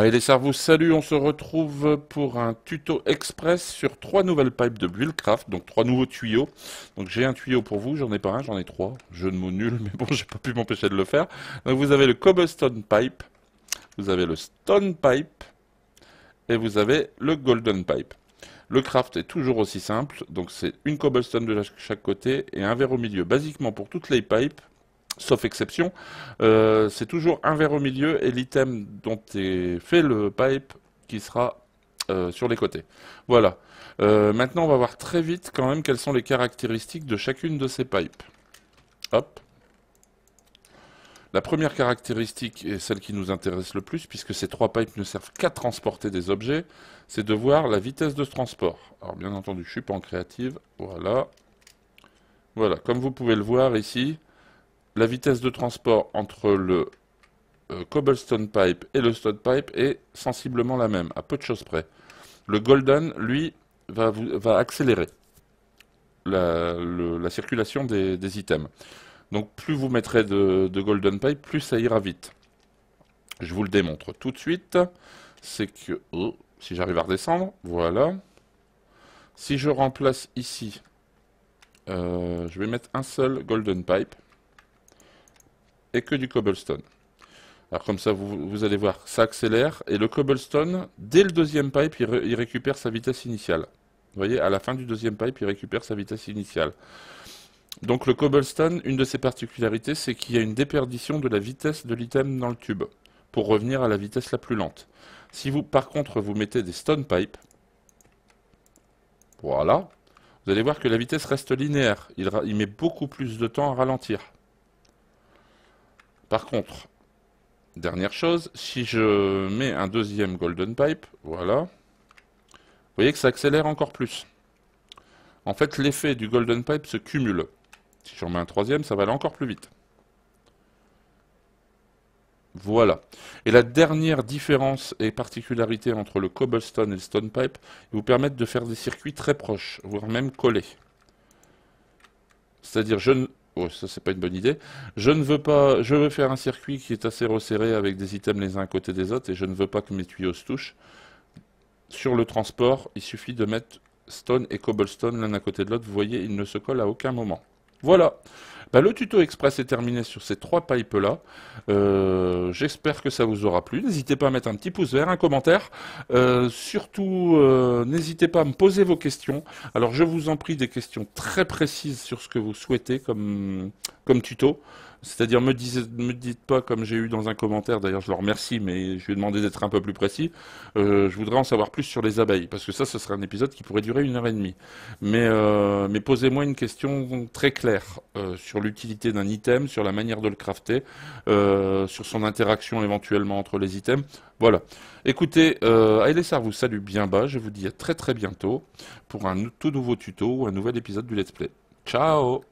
Allez les cerveaux, salut, on se retrouve pour un tuto express sur trois nouvelles pipes de Buildcraft, donc trois nouveaux tuyaux. Donc j'ai un tuyau pour vous, j'en ai pas un, j'en ai trois. Jeu de mots nul, mais bon, j'ai pas pu m'empêcher de le faire. Donc vous avez le cobblestone pipe, vous avez le stone pipe, et vous avez le golden pipe. Le craft est toujours aussi simple, donc c'est une cobblestone de chaque côté et un verre au milieu, basiquement pour toutes les pipes sauf exception, euh, c'est toujours un verre au milieu et l'item dont est fait le pipe qui sera euh, sur les côtés. Voilà. Euh, maintenant, on va voir très vite quand même quelles sont les caractéristiques de chacune de ces pipes. Hop. La première caractéristique est celle qui nous intéresse le plus, puisque ces trois pipes ne servent qu'à transporter des objets, c'est de voir la vitesse de ce transport. Alors bien entendu, je suis pas en créative, voilà. Voilà, comme vous pouvez le voir ici, la vitesse de transport entre le euh, cobblestone pipe et le stud pipe est sensiblement la même, à peu de choses près. Le golden, lui, va, accélérer la, circulation des, items. Donc plus vous mettrez de, golden pipe, plus ça ira vite. Je vous le démontre tout de suite. C'est que... Oh, si j'arrive à redescendre, voilà. Si je remplace ici, euh, je vais mettre un seul golden pipe que du cobblestone. Alors comme ça, vous, allez voir, ça accélère, et le cobblestone, dès le deuxième pipe, il, récupère sa vitesse initiale. Vous voyez, à la fin du deuxième pipe, il récupère sa vitesse initiale. Donc le cobblestone, une de ses particularités, c'est qu'il y a une déperdition de la vitesse de l'item dans le tube, pour revenir à la vitesse la plus lente. Si vous, par contre, vous mettez des stone pipes, voilà, vous allez voir que la vitesse reste linéaire. Il, il met beaucoup plus de temps à ralentir. Par contre, dernière chose, si je mets un deuxième golden pipe, voilà, vous voyez que ça accélère encore plus. En fait, l'effet du golden pipe se cumule. Si j'en mets un troisième, ça va aller encore plus vite. Voilà. Et la dernière différence et particularité entre le cobblestone et le stone pipe, ils vous permettent de faire des circuits très proches, voire même collés. C'est-à-dire, je, ça c'est pas une bonne idée. Je ne veux pas, je veux faire un circuit qui est assez resserré avec des items les uns à côté des autres et je ne veux pas que mes tuyaux se touchent. Sur le transport, il suffit de mettre stone et cobblestone l'un à côté de l'autre. Vous voyez, ils ne se collent à aucun moment. Voilà. Bah, le tuto express est terminé sur ces trois pipes là. Euh, j'espère que ça vous aura plu. N'hésitez pas à mettre un petit pouce vert, un commentaire. Euh, surtout, euh, n'hésitez pas à me poser vos questions. Alors je vous en prie des questions très précises sur ce que vous souhaitez comme comme tuto. C'est-à-dire, me, me dites pas, comme j'ai eu dans un commentaire, d'ailleurs je le remercie, mais je lui ai demandé d'être un peu plus précis, euh, je voudrais en savoir plus sur les abeilles, parce que ça, ce serait un épisode qui pourrait durer une heure et demie. Mais, euh, posez-moi une question très claire euh, sur l'utilité d'un item, sur la manière de le crafter, sur son interaction éventuellement entre les items. Voilà. Écoutez, euh, vous salue bien bas, je vous dis à très très bientôt pour un tout nouveau tuto ou un nouvel épisode du Let's Play. Ciao